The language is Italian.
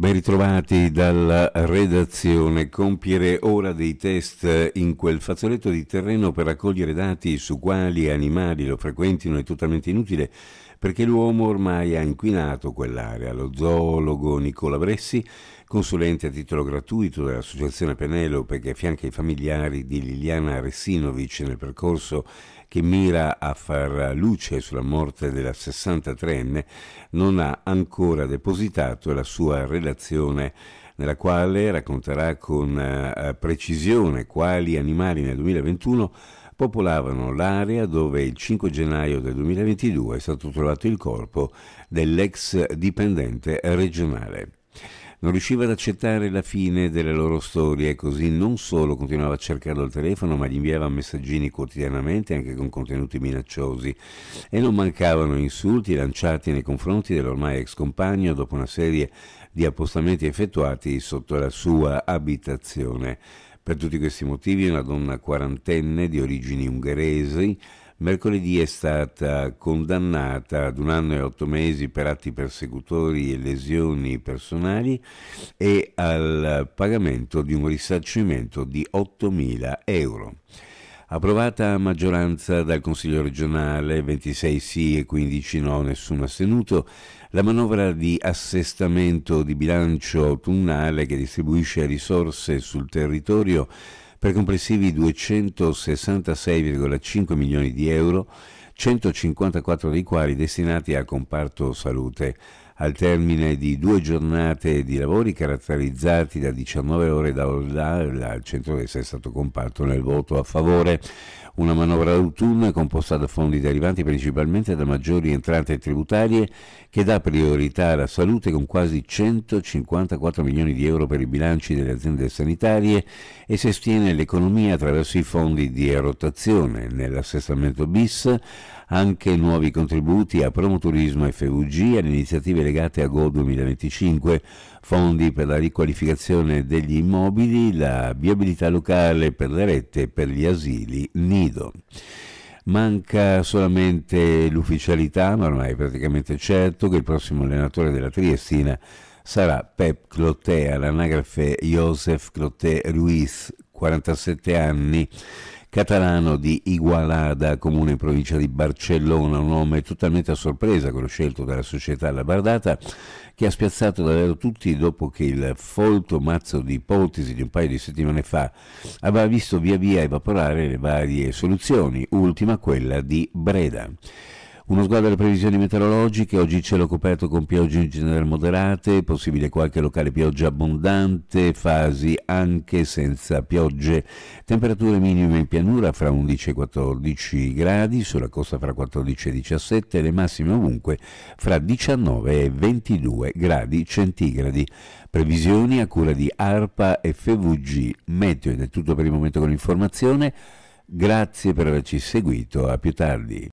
Ben ritrovati dalla redazione. Compiere ora dei test in quel fazzoletto di terreno per raccogliere dati su quali animali lo frequentino è totalmente inutile perché l'uomo ormai ha inquinato quell'area. Lo zoologo Nicola Bressi consulente a titolo gratuito dell'Associazione Penelope che affianca i familiari di Liliana Resinovic nel percorso che mira a far luce sulla morte della 63enne, non ha ancora depositato la sua relazione nella quale racconterà con eh, precisione quali animali nel 2021 popolavano l'area dove il 5 gennaio del 2022 è stato trovato il corpo dell'ex dipendente regionale. Non riusciva ad accettare la fine delle loro storie e così non solo continuava a cercarlo al telefono, ma gli inviava messaggini quotidianamente anche con contenuti minacciosi. E non mancavano insulti lanciati nei confronti dell'ormai ex compagno dopo una serie di appostamenti effettuati sotto la sua abitazione. Per tutti questi motivi una donna quarantenne di origini ungheresi Mercoledì è stata condannata ad un anno e otto mesi per atti persecutori e lesioni personali e al pagamento di un risarcimento di 8.000 euro approvata a maggioranza dal Consiglio regionale, 26 sì e 15 no, nessuno astenuto, la manovra di assestamento di bilancio autunnale che distribuisce risorse sul territorio per complessivi 266,5 milioni di euro, 154 dei quali destinati al comparto salute. Al termine di due giornate di lavori caratterizzati da 19 ore da Orlando, il centrodestra è stato comparto nel voto a favore. Una manovra d'autunno composta da fondi derivanti principalmente da maggiori entrate tributarie che dà priorità alla salute con quasi 154 milioni di euro per i bilanci delle aziende sanitarie e sostiene l'economia attraverso i fondi di rotazione. Nell'assessamento bis anche nuovi contributi a Promoturismo e FVG, alle iniziative legate a Go 2025, fondi per la riqualificazione degli immobili, la viabilità locale per le rette e per gli asili NIR nido. Manca solamente l'ufficialità, ma ormai è praticamente certo che il prossimo allenatore della Triestina sarà Pep Cloté, all'anagrafe Josef Cloté Ruiz, 47 anni, catalano di Igualada, comune in provincia di Barcellona, un nome totalmente a sorpresa, quello scelto dalla società La Bardata, che ha spiazzato davvero tutti dopo che il folto mazzo di ipotesi di un paio di settimane fa aveva visto via via evaporare le varie soluzioni, ultima quella di Breda. Uno sguardo alle previsioni meteorologiche, oggi cielo coperto con piogge in generale moderate, possibile qualche locale pioggia abbondante, fasi anche senza piogge, temperature minime in pianura fra 11 e 14 gradi, sulla costa fra 14 e 17, le massime ovunque fra 19 e 22 gradi centigradi. Previsioni a cura di ARPA FVG. Meteo ed è tutto per il momento con l'informazione. Grazie per averci seguito, a più tardi.